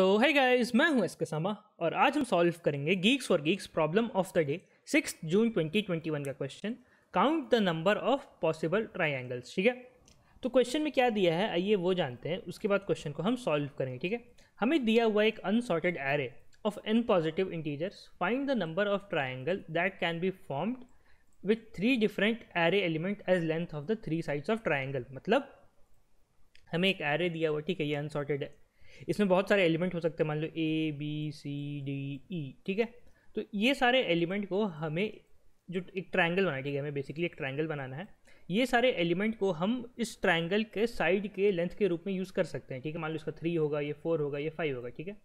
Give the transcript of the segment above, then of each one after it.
तो है गाइस मैं हूं इसके सामा और आज हम सॉल्व करेंगे Geeks for Geeks problem of the day six June 2021 का question count the number of possible triangles ठीक है तो क्वेश्चन में क्या दिया है आइए वो जानते हैं उसके बाद क्वेश्चन को हम सॉल्व करेंगे ठीक है हमें दिया हुआ एक unsorted array of N positive integers find the number of triangle that can be formed with three different array element as length of the three sides of triangle मतलब हमें एक एरे दिया हुआ ठीक है ये अनसॉर्टेड इसमें बहुत सारे एलिमेंट हो सकते हैं मान लो ए बी सी डी ई ठीक है तो ये सारे एलिमेंट को हमें जो एक ट्रायंगल बनाना ठीक है हमें बेसिकली एक ट्रायंगल बनाना है ये सारे एलिमेंट को हम इस ट्रायंगल के साइड के लेंथ के रूप में यूज़ कर सकते हैं ठीक है मान लो इसका थ्री होगा ये फोर होगा ये फाइव होगा ठीक है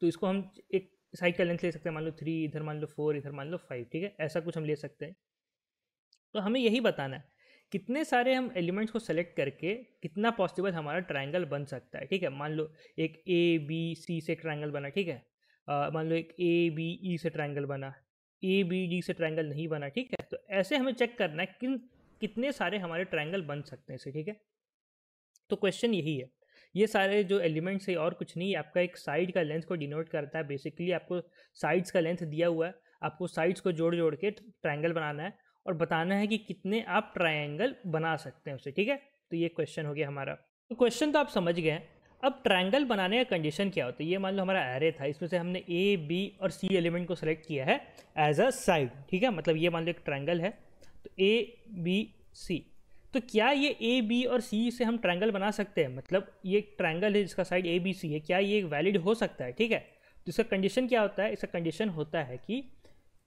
तो इसको हम एक साइड का लेंथ ले सकते हैं मान लो थ्री इधर मान लो फोर इधर मान लो फाइव ठीक है ऐसा कुछ हम ले सकते हैं तो हमें यही बताना है कितने सारे हम एलिमेंट्स को सेलेक्ट करके कितना पॉसिबल हमारा ट्राइंगल बन सकता है ठीक है मान लो एक ए बी सी से ट्राइंगल बना ठीक है मान लो एक ए बी ई से ट्राइंगल बना ए बी डी से ट्राइंगल नहीं बना ठीक है तो ऐसे हमें चेक करना है किन कितने सारे हमारे ट्राइंगल बन सकते हैं इसे ठीक है तो क्वेश्चन यही है ये सारे जो एलिमेंट्स है और कुछ नहीं आपका एक साइड का लेंथ को डिनोट करता है बेसिकली आपको साइड्स का लेंथ दिया हुआ है आपको साइड्स को जोड़ जोड़ के ट्राइंगल बनाना है और बताना है कि कितने आप ट्राइंगल बना सकते हैं उसे ठीक है तो ये क्वेश्चन हो गया हमारा तो क्वेश्चन तो आप समझ गए अब ट्राइंगल बनाने का कंडीशन क्या होता है ये मान लो हमारा एरे था इसमें से हमने ए बी और सी एलिमेंट को सेलेक्ट किया है एज अ साइड ठीक है मतलब ये मान लो एक ट्राइंगल है तो ए बी सी तो क्या ये ए बी और सी से हम ट्रायंगल बना सकते हैं मतलब ये एक ट्राइंगल है जिसका साइड ए बी सी है क्या ये वैलिड हो सकता है ठीक है तो इसका कंडीशन क्या होता है इसका कंडीशन होता है कि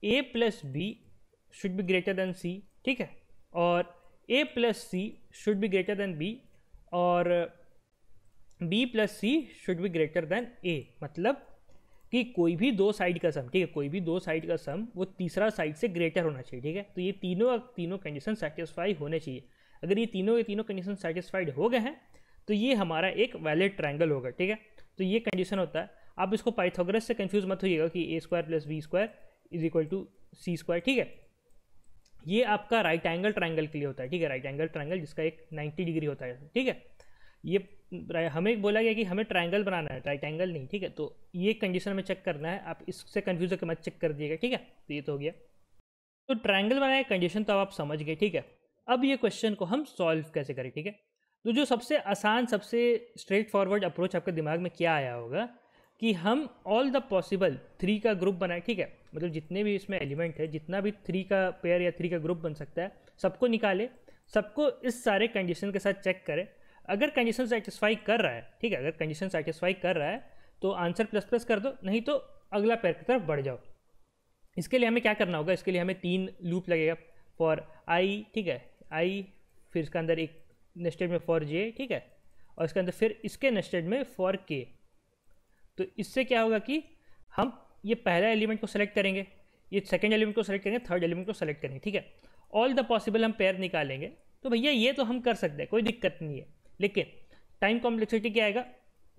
A plus B should be greater than C ठीक है और A plus C should be greater than B और B plus C should be greater than A मतलब कि कोई भी दो साइड का सम ठीक है कोई भी दो साइड का सम वो तीसरा साइड से ग्रेटर होना चाहिए ठीक है तो ये तीनों तीनों कंडीशन सेटिस्फाई होने चाहिए अगर ये तीनों के तीनों कंडीशन सेटिस्फाइड हो गए हैं तो ये हमारा एक वैलिड ट्राइंगल होगा ठीक है तो ये कंडीशन होता है आप इसको पाइथोग्रस से कंफ्यूज मत होइएगा कि A square plus B square is equal to C square ठीक है ये आपका राइट एंगल ट्राइंगल के लिए होता है ठीक है राइट एंगल ट्राइंगल जिसका एक 90 डिग्री होता है ठीक है ये हमें बोला गया कि हमें ट्राइंगल बनाना है राइट एंगल नहीं ठीक है तो ये कंडीशन में चेक करना है आप इससे कन्फ्यूज होकर मत चेक कर दिएगा ठीक है तो ये तो हो गया तो ट्राइंगल बनाया कंडीशन तो आप समझ गए ठीक है अब ये क्वेश्चन को हम सॉल्व कैसे करें ठीक है तो जो सबसे आसान सबसे स्ट्रेट फॉरवर्ड अप्रोच आपके दिमाग में क्या आया होगा कि हम ऑल द पॉसिबल थ्री का ग्रुप बनाए ठीक है मतलब जितने भी इसमें एलिमेंट है जितना भी थ्री का पेयर या थ्री का ग्रुप बन सकता है सबको निकाले सबको इस सारे कंडीशन के साथ चेक करें अगर कंडीशन सेटिस्फाई कर रहा है ठीक है अगर कंडीशन सेटिस्फाई कर रहा है तो आंसर प्लस प्लस कर दो नहीं तो अगला पेयर की तरफ बढ़ जाओ इसके लिए हमें क्या करना होगा इसके लिए हमें तीन लूप लगेगा फॉर आई ठीक है आई फिर इसके अंदर एक नेस्टेड में फॉर जे ठीक है और इसके अंदर फिर इसके नेस्टेड में फॉर के तो इससे क्या होगा कि हम ये पहला एलिमेंट को सेलेक्ट करेंगे ये सेकेंड एलिमेंट को सेलेक्ट करेंगे थर्ड एलिमेंट को सेलेक्ट करेंगे ठीक है ऑल द पॉसिबल हम पेयर निकालेंगे तो भैया ये तो हम कर सकते हैं कोई दिक्कत नहीं है लेकिन टाइम कॉम्प्लेक्सिटी क्या आएगा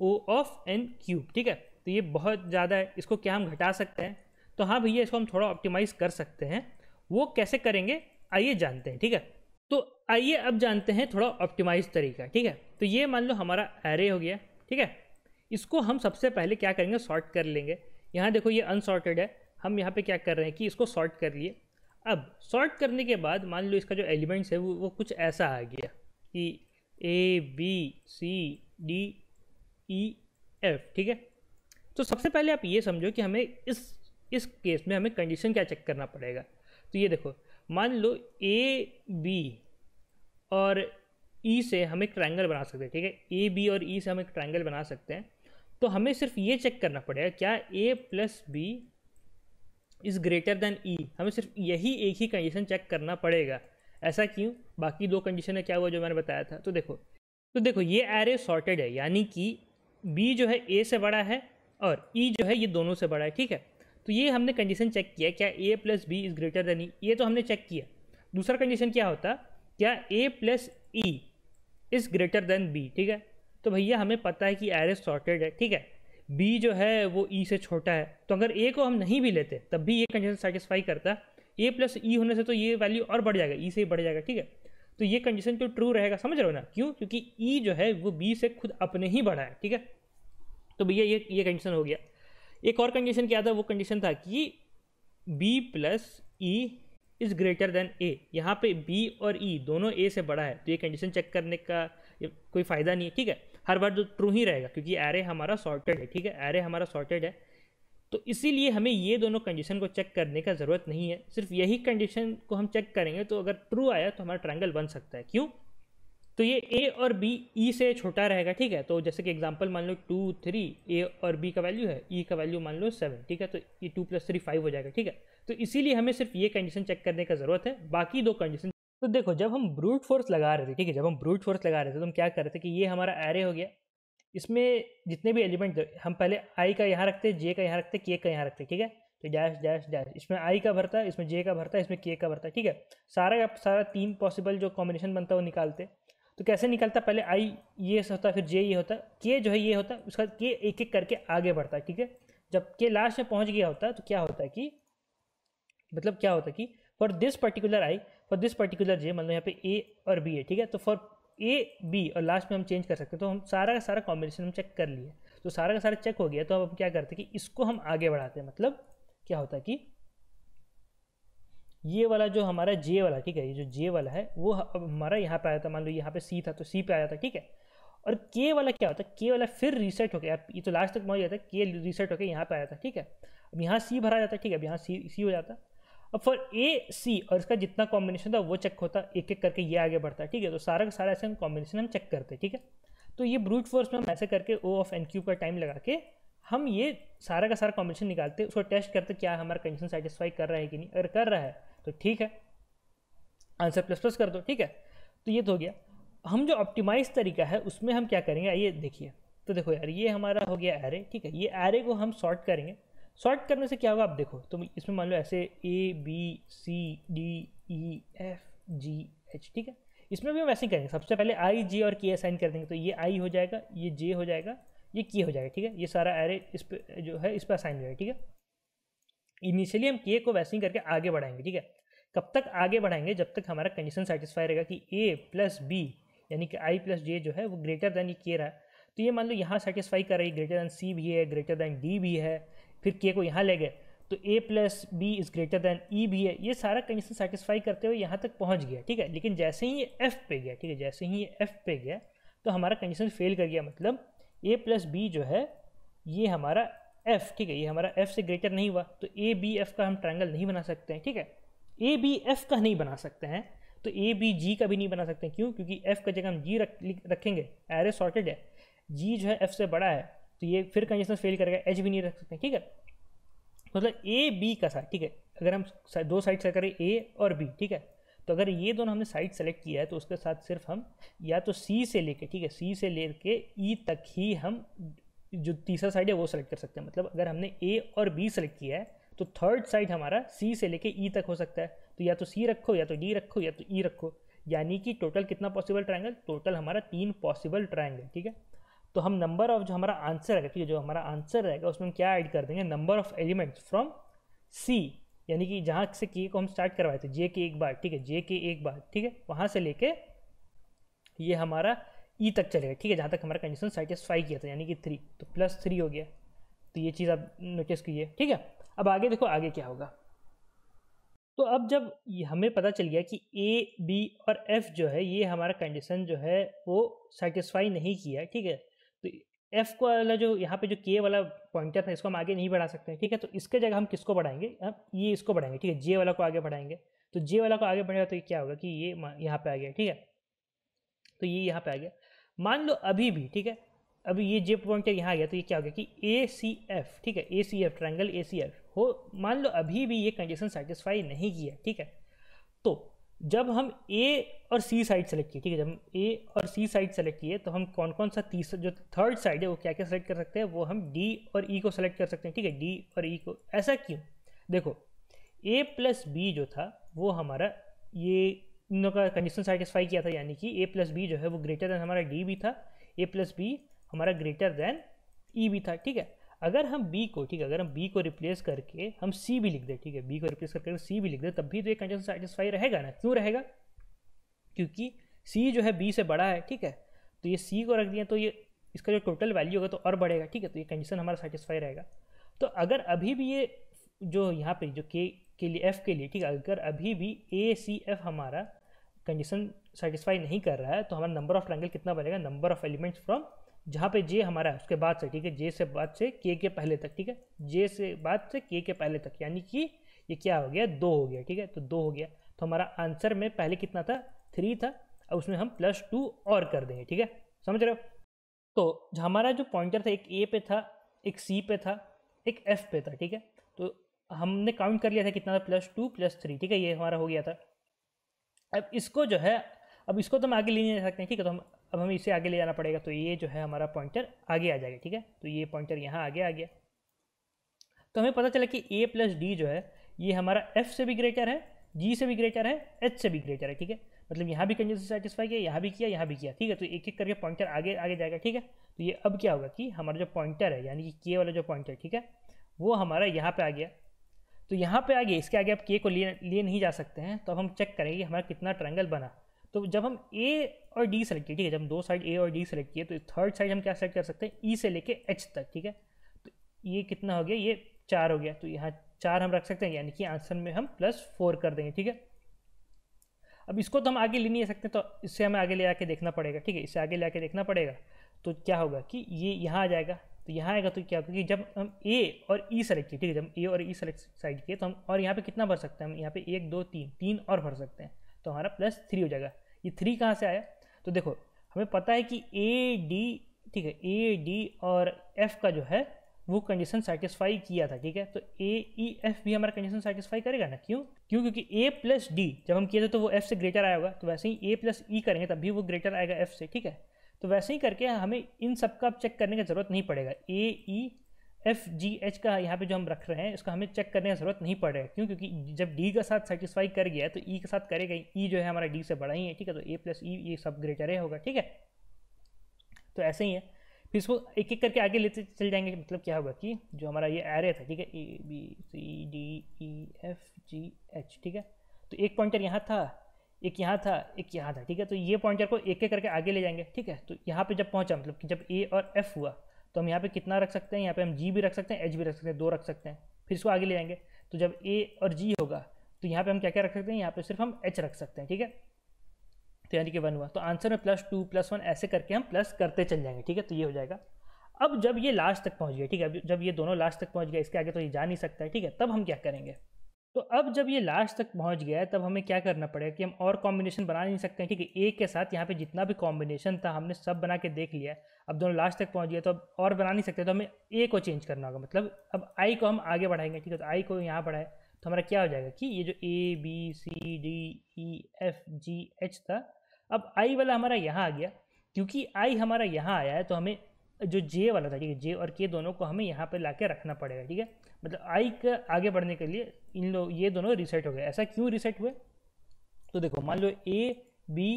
ओ ऑफ एन क्यूब ठीक है तो ये बहुत ज़्यादा है इसको क्या हम घटा सकते हैं तो हाँ भैया इसको हम थोड़ा ऑप्टिमाइज़ कर सकते हैं वो कैसे करेंगे आइए जानते हैं ठीक है तो आइए अब जानते हैं थोड़ा ऑप्टिमाइज तरीका ठीक है तो ये मान लो हमारा एरे हो गया ठीक है इसको हम सबसे पहले क्या करेंगे सॉर्ट कर लेंगे यहाँ देखो ये अनसॉर्टेड है हम यहाँ पे क्या कर रहे हैं कि इसको सॉर्ट कर लिए अब सॉर्ट करने के बाद मान लो इसका जो एलिमेंट्स है वो वो कुछ ऐसा आ गया कि A B C D E F ठीक है तो सबसे पहले आप ये समझो कि हमें इस इस केस में हमें कंडीशन क्या चेक करना पड़ेगा तो ये देखो मान लो ए बी और ई e से हम एक ट्रायंगल बना सकते हैं ठीक है ए बी और ई e से हम एक ट्रायंगल बना सकते हैं तो हमें सिर्फ ये चेक करना पड़ेगा क्या A plus B is greater than E हमें सिर्फ यही एक ही कंडीशन चेक करना पड़ेगा ऐसा क्यों बाकी दो कंडीशन है क्या हुआ जो मैंने बताया था तो देखो तो देखो ये एरे सॉर्टेड है यानी कि बी जो है ए से बड़ा है और ई e जो है ये दोनों से बड़ा है ठीक है तो ये हमने कंडीशन चेक किया क्या A plus B is greater than E ये तो हमने चेक किया दूसरा कंडीशन क्या होता क्या A plus E is greater than B ठीक है तो भैया हमें पता है कि एरे सॉर्टेड है ठीक है बी जो है वो ई e से छोटा है तो अगर ए को हम नहीं भी लेते तब भी ये कंडीशन सेटिस्फाई करता ए प्लस ई होने से तो ये वैल्यू और बढ़ जाएगा ई e से ही बढ़ जाएगा ठीक है तो ये कंडीशन तो ट्रू रहेगा समझ रहे हो ना क्यों क्योंकि ई e जो है वो बी से खुद अपने ही बढ़ा है ठीक है तो भैया ये ये कंडीशन हो गया एक और कंडीशन क्या था वो कंडीशन था कि B plus E is greater than A यहाँ पे बी और ई e दोनों ए से बड़ा है तो ये कंडीशन चेक करने का कोई फ़ायदा नहीं है ठीक है हर बार जो तो ट्रू ही रहेगा क्योंकि एरे हमारा सॉर्टेड है ठीक है एरे हमारा सॉर्टेड है तो इसीलिए हमें ये दोनों कंडीशन को चेक करने का ज़रूरत नहीं है सिर्फ यही कंडीशन को हम चेक करेंगे तो अगर ट्रू आया तो हमारा ट्राइंगल बन सकता है क्यों तो ये ए और बी ई e से छोटा रहेगा ठीक है तो जैसे कि एग्जांपल मान लो टू थ्री ए और बी का वैल्यू है ई e का वैल्यू मान लो सेवन ठीक है तो ये टू प्लस थ्री फाइव हो जाएगा ठीक है तो इसीलिए हमें सिर्फ ये कंडीशन चेक करने का ज़रूरत है बाकी दो कंडीशन तो देखो जब हम ब्रूट फोर्स लगा रहे थे ठीक है जब हम ब्रूट फोर्स लगा रहे थे तो हम क्या कर रहे थे कि ये हमारा एरे हो गया इसमें जितने भी एलिमेंट हम पहले आई का यहाँ रखते जे का यहाँ रखते के का यहाँ रखते ठीक है तो डैश डैश डैश इसमें आई का भरता है इसमें जे का भरता है इसमें के का भरता है ठीक है सारा का सारा तीन पॉसिबल जो कॉम्बिनेशन बनता है वो निकालते तो कैसे निकलता पहले आई ये होता फिर जे ये होता के जो है ये होता उसका के एक एक करके आगे बढ़ता है ठीक है जब के लास्ट में पहुंच गया होता तो क्या होता है कि मतलब क्या होता है कि for this particular I for this particular J मतलब यहाँ पे ए और बी है ठीक है तो फॉर ए बी और लास्ट में हम चेंज कर सकते हैं तो हम सारा का सारा कॉम्बिनेशन हम चेक कर लिए तो सारा का सारा चेक हो गया तो अब हम क्या करते हैं कि इसको हम आगे बढ़ाते हैं मतलब क्या होता है कि ये वाला जो हमारा जे वाला ठीक है ये जो जे वाला है वो अब हमारा यहाँ पे आया था मान लो यहाँ पे सी था तो सी पे आया था ठीक है और के वाला क्या होता है के वाला फिर रीसेट हो गया ये तो लास्ट तक मौजूद जाता है के रीसेट होकर यहाँ पे आया था ठीक है अब यहाँ सी भरा जाता है ठीक है अब यहाँ सी सी हो जाता है अब फॉर ए सी और इसका जितना कॉम्बिनेशन था वो चेक होता एक एक करके ये आगे बढ़ता है ठीक है तो सारा का सारा ऐसे हम कॉम्बिनेशन हम चेक करते हैं ठीक है तो ये ब्रूट फोर्स में हम ऐसे करके ओ ऑफ एन क्यू का टाइम लगा के हम ये सारा का सारा कॉम्बिनेशन निकालते हैं उसको टेस्ट करते क्या हमारा कंडीशन सेटिस्फाई कर रहा है कि नहीं अगर कर रहा है तो ठीक है आंसर प्लस प्लस कर दो ठीक है तो ये तो हो गया हम जो ऑप्टिमाइज तरीका है उसमें हम क्या करेंगे आइए देखिए तो देखो यार ये हमारा हो गया एरे ठीक है ये एरे को हम सॉर्ट करेंगे सॉर्ट करने से क्या होगा आप देखो तो इसमें मान लो ऐसे A B C D E F G H ठीक है इसमें भी हम वैसे ही करेंगे सबसे पहले आई जे और के असाइन कर देंगे तो ये आई हो जाएगा ये जे हो जाएगा ये के हो जाएगा ठीक है ये सारा एरे इस पर जो है इस पर असाइन हो जाएगा ठीक है इनिशियली हम के को वैसे ही करके आगे बढ़ाएंगे ठीक है कब तक आगे बढ़ाएंगे जब तक हमारा कंडीशन सेटिस्फाई रहेगा कि ए प्लस बी यानी कि आई प्लस जे जो है वो ग्रेटर देन ये के रहा है तो ये मान लो यहाँ सेटिस्फाई कर रही है ग्रेटर देन सी भी है ग्रेटर देन डी भी है फिर के को यहाँ ले गए तो A plus B is greater than E भी है ये सारा कंडीशन सेटिस्फाई करते हुए यहाँ तक पहुँच गया ठीक है लेकिन जैसे ही ये एफ पे गया ठीक है जैसे ही ये एफ पे गया तो हमारा कंडीशन फेल कर गया मतलब ए प्लस बी जो है ये हमारा एफ ठीक है ये हमारा एफ से ग्रेटर नहीं हुआ तो ए बी एफ का हम ट्रायंगल नहीं बना सकते हैं ठीक है ए बी एफ का नहीं बना सकते हैं तो ए बी जी का भी नहीं बना सकते क्यों क्योंकि एफ का जगह हम जी रख रखेंगे एरे सॉर्टेड है जी जो है एफ से बड़ा है तो ये फिर कंडीशनल फेल करेगा एच भी नहीं रख सकते ठीक है मतलब ए बी का साथ ठीक है अगर हम दो साइड से करें ए और बी ठीक है तो अगर ये दोनों हमने साइड सेलेक्ट किया है तो उसके साथ सिर्फ हम या तो सी से लेके ठीक है सी से लेके ई e तक ही हम जो तीसरा साइड है वो सेलेक्ट कर सकते हैं मतलब अगर हमने ए और बी सेलेक्ट किया है तो थर्ड साइड हमारा सी से लेके ई e तक हो सकता है तो या तो सी रखो या तो डी रखो या तो ई e रखो यानी कि टोटल कितना पॉसिबल ट्राइंगल टोटल हमारा तीन पॉसिबल ट्राइंगल ठीक है तो हम नंबर ऑफ जो हमारा आंसर रहेगा ठीक है जो हमारा आंसर रहेगा उसमें हम क्या ऐड कर देंगे number of elements from C यानी कि जहाँ से के को हम स्टार्ट करवाए थे जे के एक बार ठीक है जे के एक बार ठीक है वहाँ से लेके ये हमारा ई e तक चलेगा ठीक है जहाँ तक हमारा कंडीशन सेटिस्फाई किया था यानी कि थ्री तो प्लस थ्री हो गया तो ये चीज़ आप नोटिस कीजिए ठीक है अब आगे देखो आगे क्या होगा तो अब जब हमें पता चल गया कि ए बी और एफ जो है ये हमारा कंडीशन जो है वो सेटिस्फाई नहीं किया ठीक है तो एफ को वाला जो यहाँ पे जो के वाला पॉइंटर था इसको हम आगे नहीं बढ़ा सकते ठीक है तो इसके जगह हम किसको बढ़ाएंगे हम ये इसको बढ़ाएंगे ठीक है जे वाला को आगे बढ़ाएंगे तो जे वाला को आगे बढ़ेगा तो ये क्या होगा कि ये यहाँ पे आ गया ठीक है तो ये यहाँ पे आ गया मान लो अभी भी ठीक है अभी ये जे पॉइंटर यहाँ आ गया तो ये क्या हो गया कि ए सी एफ ठीक है A C F triangle A C F हो मान लो अभी भी ये कंडीशन सेटिस्फाई नहीं किया ठीक है तो जब हम ए और सी साइड सेलेक्ट किए ठीक है जब हम ए और सी साइड सेलेक्ट किए तो हम कौन कौन सा तीसरा जो थर्ड साइड है वो क्या क्या सेलेक्ट कर सकते हैं वो हम डी और ई e को सेलेक्ट कर सकते हैं ठीक है डी और ई e को ऐसा क्यों देखो ए प्लस बी जो था वो हमारा ये इन लोगों का कंडीशन सेटिस्फाई किया था यानी कि ए प्लस बी जो है वो ग्रेटर दैन हमारा डी भी था ए प्लस बी हमारा ग्रेटर दैन ई भी था ठीक है अगर हम बी को ठीक है अगर हम बी को रिप्लेस करके हम सी भी लिख दें ठीक है बी को रिप्लेस करके सी भी लिख दें तब भी तो ये कंडीशन सेटिस्फाई रहेगा ना क्यों रहेगा क्योंकि सी जो है बी से बड़ा है ठीक है तो ये सी को रख दिया तो ये इसका जो टोटल वैल्यू होगा तो और बढ़ेगा ठीक है तो ये कंडीशन हमारा सेटिस्फाई रहेगा तो अगर अभी भी ये जो यहाँ पे जो के के लिए एफ़ के लिए ठीक है अगर अभी भी ए सी एफ हमारा कंडीशन सेटिस्फाई नहीं कर रहा है तो हमारा नंबर ऑफ ट्रायंगल कितना बनेगा नंबर ऑफ एलिमेंट्स फ्रॉम जहाँ पे जे हमारा है उसके बाद से ठीक है जे से बाद से के के पहले तक ठीक है जे से बाद से के के पहले तक यानी कि ये क्या हो गया दो हो गया ठीक है तो दो हो गया तो हमारा आंसर में पहले कितना था थ्री था और उसमें हम प्लस टू और कर देंगे ठीक है समझ रहे हो तो हमारा जो पॉइंटर था एक ए पे था एक सी पे था एक एफ पे था ठीक है तो हमने काउंट कर लिया था कितना था प्लस टू प्लस थ्री ठीक है ये हमारा हो गया था अब इसको जो है अब इसको तो हम आगे ले नहीं जा सकते ठीक है तो हम अब हमें इसे आगे ले जाना पड़ेगा तो ये जो है हमारा पॉइंटर आगे आ जाएगा ठीक है तो ये पॉइंटर यहाँ आगे आ गया तो हमें पता चला कि ए प्लस डी जो है ये हमारा एफ से भी ग्रेटर है जी से भी ग्रेटर है एच से भी ग्रेटर है ठीक है मतलब यहाँ भी कंडीशन सेटिस्फाई किया यहाँ भी किया यहाँ भी किया ठीक है तो एक एक करके पॉइंटर आगे आगे जाएगा ठीक है तो ये अब क्या होगा कि हमारा जो पॉइंटर है यानी कि के वाला जो पॉइंटर ठीक है वो हमारा यहाँ पर आ गया तो यहाँ पर आ गया इसके आगे आप के को लिए नहीं जा सकते हैं तो अब हम चेक करेंगे हमारा कितना ट्रैंगल बना तो जब हम ए और डी सेलेक्ट किए ठीक है जब हम दो साइड ए और डी सेलेक्ट किए तो थर्ड साइड हम क्या सेलेक्ट कर सकते हैं ई e से लेके एच तक ठीक है तो ये कितना हो गया ये चार हो गया तो यहाँ चार हम रख सकते हैं यानी कि आंसर में हम प्लस फोर कर देंगे ठीक है अब इसको तो हम आगे ले नहीं सकते तो इससे हमें आगे ले आके देखना पड़ेगा ठीक है इससे आगे ले आके देखना पड़ेगा तो क्या होगा कि ये यहाँ आ जाएगा तो यहाँ आएगा तो क्या होगा कि जब हम ए और ई e सेलेक्ट किए ठीक है जब ए और ई सेलेक्ट साइड किए तो हम और यहाँ पे कितना भर सकते हैं हम यहाँ पे एक दो तीन तीन और भर सकते हैं तो हमारा प्लस थ्री हो जाएगा ये थ्री कहाँ से आया तो देखो हमें पता है कि ए डी ठीक है ए डी और एफ का जो है वो कंडीशन सेटिस्फाई किया था ठीक है तो ए ई एफ भी हमारा कंडीशन सेटिस्फाई करेगा ना क्यों क्यों क्योंकि ए प्लस डी जब हम किए थे तो वो एफ से ग्रेटर आया होगा तो वैसे ही ए प्लस ई करेंगे तब भी वो ग्रेटर आएगा एफ से ठीक है तो वैसे ही करके हमें इन सब का चेक करने की ज़रूरत नहीं पड़ेगा A E e, F G H का यहाँ पे जो हम रख रहे हैं इसका हमें चेक करने की ज़रूरत नहीं पड़ रहा है क्यों क्योंकि जब डी का साथ सेटिस्फाई कर गया तो ई e के साथ करेगा ई e जो है हमारा डी से बड़ा ही है ठीक है तो ए प्लस ई ये सब ग्रेटर है होगा ठीक है तो ऐसे ही है फिर इसको एक एक करके आगे लेते चल जाएंगे मतलब क्या होगा कि जो हमारा ये एरे था ठीक है A B C D E F G H ठीक है तो एक पॉइंटर यहाँ था एक यहाँ था एक यहाँ था ठीक है तो ये पॉइंटर को एक एक करके आगे ले जाएंगे ठीक है तो यहाँ पे जब पहुँचा मतलब कि जब ए और एफ हुआ तो हम यहाँ पे कितना रख सकते हैं यहाँ पे हम जी भी रख सकते हैं एच भी रख सकते हैं दो रख सकते हैं फिर इसको आगे ले आएंगे तो जब ए और जी होगा तो यहाँ पे हम क्या क्या रख सकते हैं यहाँ पे सिर्फ हम एच रख सकते हैं ठीक है तो यानी कि वन हुआ तो आंसर में प्लस टू प्लस वन ऐसे करके हम प्लस करते चल जाएंगे ठीक है तो ये हो जाएगा अब जब ये लास्ट तक पहुँच गया ठीक है जब ये दोनों लास्ट तक पहुँच गया इसके आगे तो ये जा नहीं सकता है ठीक है तब हम क्या करेंगे तो अब जब ये लास्ट तक पहुंच गया है तब हमें क्या करना पड़ेगा कि हम और कॉम्बिनेशन बना नहीं सकते हैं क्योंकि ए के साथ यहाँ पे जितना भी कॉम्बिनेशन था हमने सब बना के देख लिया है अब दोनों लास्ट तक पहुंच गया तो अब और बना नहीं सकते तो हमें ए को चेंज करना होगा मतलब अब आई को हम आगे बढ़ाएंगे ठीक है तो आई को यहाँ बढ़ाए तो हमारा क्या हो जाएगा कि ये जो A B C D E F G H था अब आई वाला हमारा यहाँ आ गया क्योंकि आई हमारा यहाँ आया है तो हमें जो जे वाला था ठीक है जे और के दोनों को हमें यहाँ पर ला के रखना पड़ेगा ठीक है मतलब आई का आगे बढ़ने के लिए इन लोग ये दोनों रिसेट हो गए ऐसा क्यों रिसेट हुए तो देखो मान लो ए बी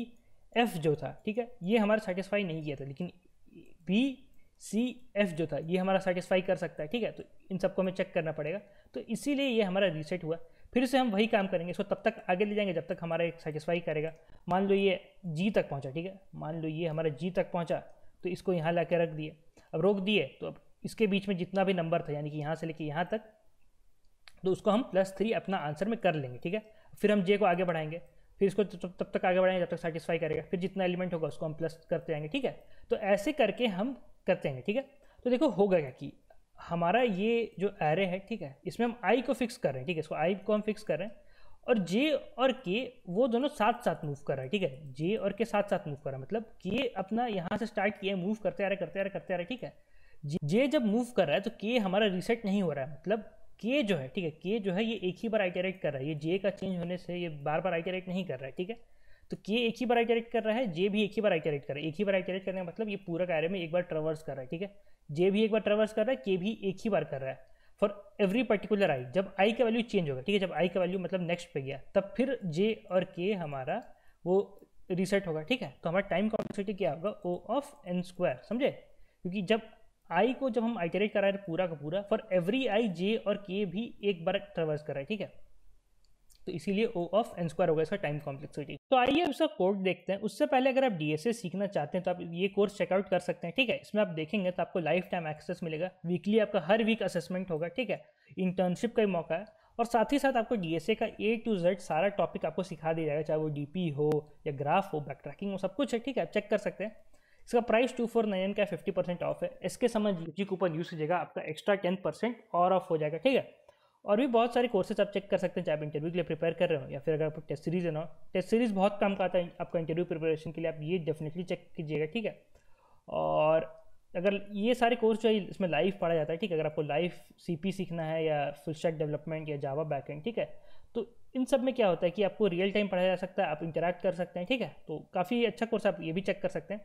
एफ जो था ठीक है ये हमारा सेटिस्फाई नहीं किया था लेकिन बी सी एफ जो था ये हमारा सेटिस्फाई कर सकता है ठीक है तो इन सबको हमें चेक करना पड़ेगा तो इसीलिए ये हमारा रीसेट हुआ फिर से हम वही काम करेंगे इसको तब तक आगे ले जाएंगे जब तक हमारा एक सेटिस्फाई करेगा मान लो ये जी तक पहुंचा ठीक है मान लो ये हमारा जी तक पहुंचा तो इसको यहाँ ला रख दिए अब रोक दिए तो अब इसके बीच में जितना भी नंबर था यानी कि यहाँ से लेके यहाँ तक तो उसको हम प्लस थ्री अपना आंसर में कर लेंगे ठीक है फिर हम जे को आगे बढ़ाएंगे फिर इसको तब तक आगे बढ़ाएंगे जब तक सेटिस्फाई करेगा फिर जितना एलिमेंट होगा उसको हम प्लस करते जाएंगे ठीक है तो ऐसे करके हम करते जाएंगे ठीक है तो देखो होगा क्या कि हमारा ये जो एरे है ठीक है इसमें हम आई को फिक्स कर रहे हैं ठीक है इसको आई को हम फिक्स कर रहे हैं और जे और के वो दोनों साथ साथ मूव कर रहा है ठीक है जे और के साथ साथ मूव कर रहा है मतलब के अपना यहाँ से स्टार्ट किया मूव करते आ रहे करते आ रहे करते आ रहे ठीक है जे जब मूव कर रहा है तो के हमारा रिसेट नहीं हो रहा है मतलब के जो है ठीक है के जो है ये एक ही बार आइटरेट कर रहा है ये जे का चेंज होने से ये बार बार आइटरेट नहीं कर रहा है ठीक है तो के एक ही बार आइटरेट कर रहा है जे भी एक ही बार आइटरेट कर रहा है एक ही बार आइटरेट करने का मतलब ये पूरा कार्य में एक बार ट्रवर्स कर रहा है ठीक है जे भी एक बार ट्रवर्स कर रहा है के भी एक ही बार कर रहा है फॉर एवरी पर्टिकुलर आई जब आई का वैल्यू चेंज होगा ठीक है जब आई का वैल्यू मतलब नेक्स्ट पे गया तब फिर जे और के हमारा वो रिसेट होगा ठीक है तो हमारा टाइम कॉम्प्लेक्सिटी क्या होगा ओ ऑफ एन स्क्वायर समझे क्योंकि जब आई को जब हम आइटरेट कराए पूरा का पूरा फॉर एवरी आई जे और के भी एक बार ट्रवर्स कर रहा है ठीक है तो इसीलिए ओ ऑफ एन स्क्वायर होगा इसका टाइम कॉम्प्लेक्सिटी तो आइए उसका कोड देखते हैं उससे पहले अगर आप डीएसए सीखना चाहते हैं तो आप ये कोर्स चेकआउट कर सकते हैं ठीक है इसमें आप देखेंगे तो आपको लाइफ टाइम एक्सेस मिलेगा वीकली आपका हर वीक असेसमेंट होगा ठीक है इंटर्नशिप का ही मौका है और साथ ही साथ आपको डीएसए का ए टू जेड सारा टॉपिक आपको सिखा दिया जाएगा चाहे वो डीपी हो या ग्राफ हो बैक ट्रैकिंग हो सब कुछ है ठीक है आप चेक कर सकते हैं इसका प्राइस टू फोर नाइन का फिफ्टी परसेंट ऑफ है इसके समय जी कूपन यूज कीजिएगा आपका एक्स्ट्रा टेन परसेंट और ऑफ हो जाएगा ठीक है और भी बहुत सारे कोर्सेज आप चेक कर सकते हैं चाहे आप इंटरव्यू के लिए प्रिपेयर कर रहे हो या फिर अगर आप टेस्ट सीरीज है ना टेस्ट सीरीज बहुत काम का आता है आपका इंटरव्यू प्रिपरेशन के लिए आप ये डेफिनेटली चेक कीजिएगा ठीक है और अगर ये सारे कोर्स जो है इसमें लाइव पढ़ा जाता है ठीक है अगर आपको लाइव सी सीखना है या फुल स्टैक डेवलपमेंट या जावा बैक ठीक है तो इन सब में क्या होता है कि आपको रियल टाइम पढ़ाया जा सकता है आप इंटरेक्ट कर सकते हैं ठीक है तो काफ़ी अच्छा कोर्स आप ये भी चेक कर सकते हैं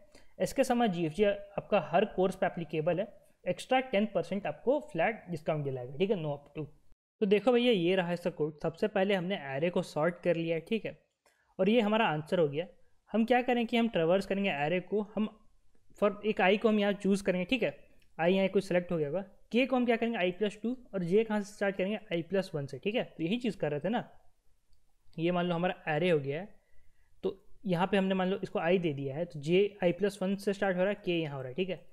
इसके समय जी आपका हर कोर्स पर एप्लीकेबल है एक्स्ट्रा टेन परसेंट आपको फ्लैट डिस्काउंट दिलाएगा ठीक है नो अप टू तो देखो भैया ये रहा इसका कोड सबसे पहले हमने एरे को सॉर्ट कर लिया है ठीक है और ये हमारा आंसर हो गया हम क्या करें कि हम ट्रेवर्स करेंगे एरे को हम फॉर एक आई को हम यहाँ चूज़ करेंगे ठीक है आई यहाँ कुछ सेलेक्ट हो गया होगा के को हम क्या करेंगे आई प्लस टू और जे कहाँ से स्टार्ट करेंगे आई प्लस वन से ठीक है तो यही चीज़ कर रहे थे ना ये मान लो हमारा एरे हो गया है तो यहाँ पे हमने मान लो इसको आई दे दिया है तो जे आई प्लस वन से स्टार्ट हो रहा है के यहाँ हो रहा है ठीक है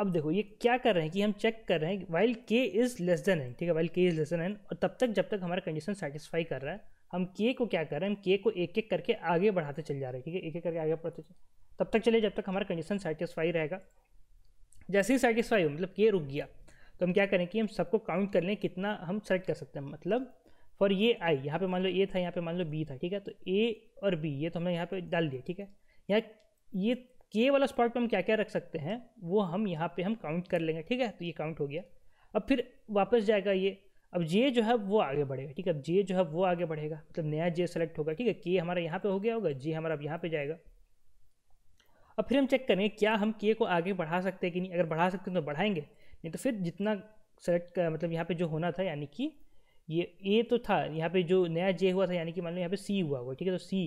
अब देखो ये क्या कर रहे हैं कि हम चेक कर रहे हैं वाइल के इज़ लेस देन एन ठीक है वाइल के इज़ लेस देन एन और तब तक जब तक हमारा कंडीशन सेटिस्फाई कर रहा है हम के को क्या कर रहे हैं हम के को एक एक करके आगे बढ़ाते चल जा रहे हैं ठीक है एक एक करके आगे बढ़ते चले तब तक चले जब तक हमारा कंडीशन सेटिस्फाई रहेगा जैसे ही सेटिस्फाई हो मतलब के रुक गया तो हम क्या करें कि हम सबको काउंट कर लें कितना हम सेलेक्ट कर सकते हैं मतलब फॉर ये आई यहाँ पे मान लो ए था यहाँ पे मान लो बी था ठीक है तो ए और बी ये तो हमने यहाँ पे डाल दिया ठीक है यहाँ ये के वाला स्पॉट पे हम क्या क्या रख सकते हैं वो हम यहाँ पे हम काउंट कर लेंगे ठीक है तो ये काउंट हो गया अब फिर वापस जाएगा ये अब जे जो है वो आगे बढ़ेगा ठीक है अब जे जो है वो आगे बढ़ेगा मतलब नया जे सेलेक्ट होगा ठीक है के हमारा यहाँ पे हो गया होगा जे हमारा अब यहाँ पे जाएगा अब फिर हम चेक करेंगे क्या हम के को आगे बढ़ा सकते हैं कि नहीं अगर बढ़ा सकते हैं तो बढ़ाएंगे नहीं तो फिर जितना सेलेक्ट मतलब यहाँ पे जो होना था यानी कि ये ए तो था यहाँ पे जो नया जे हुआ था यानी कि मान लो यहाँ पे सी हुआ हुआ ठीक है तो सी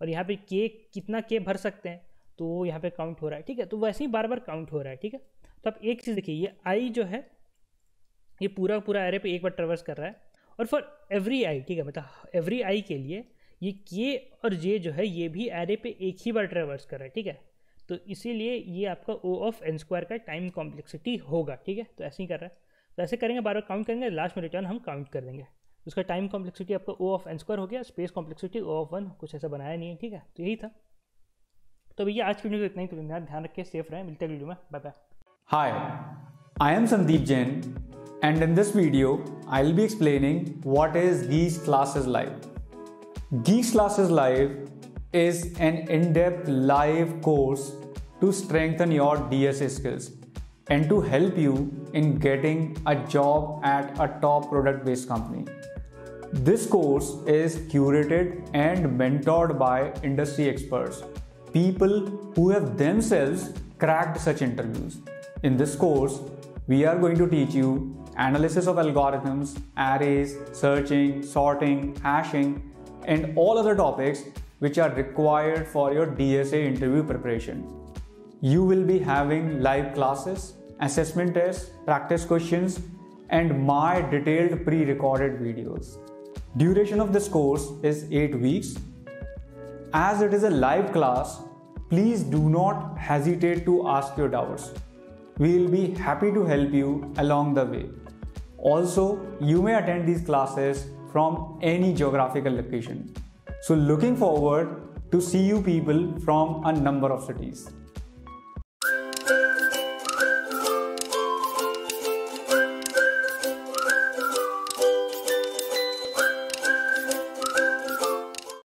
और यहाँ पे के कितना के भर सकते हैं तो वो यहाँ पे काउंट हो रहा है ठीक है तो वैसे ही बार बार काउंट हो रहा है ठीक है तो आप एक चीज़ देखिए ये आई जो है ये पूरा पूरा एरे पे एक बार ट्रवर्स कर रहा है और फॉर एवरी आई ठीक है मतलब एवरी आई के लिए ये के और जे जो है ये भी एरे पे एक ही बार ट्रेवर्स कर रहा है ठीक है तो इसीलिए ये आपका ओ ऑफ एन स्क्वायर का टाइम कॉम्प्लेक्सिटी होगा ठीक है तो ऐसे ही कर रहा है तो ऐसे करेंगे बार बार काउंट करेंगे लास्ट में रिटर्न हम काउंट कर देंगे उसका टाइम कॉम्प्लेक्सिटी आपका ओ ऑफ एन स्क्वायर हो गया space complexity O of one कुछ ऐसा बनाया नहीं है ठीक है तो यही था तो भैया आज वीडियो तो इतना ही करेंगे तो ध्यान रखिए सेफ रहें मिलते वीडियो में bye bye hi I am Sandeep Jain and in this video I will be explaining what is Geeks classes live Geeks classes live is an in depth live course to strengthen your DSA skills and to help you in getting a job at a top product based company this course is curated and mentored by industry experts people who have themselves cracked such interviews. In this course, we are going to teach you analysis of algorithms, arrays, searching, sorting, hashing, and all other topics which are required for your DSA interview preparation. You will be having live classes, assessment tests, practice questions, and my detailed pre recorded videos. Duration of this course is 8 weeks as it is a live class, please do not hesitate to ask your doubts. We will be happy to help you along the way. Also, you may attend these classes from any geographical location. So looking forward to see you people from a number of cities.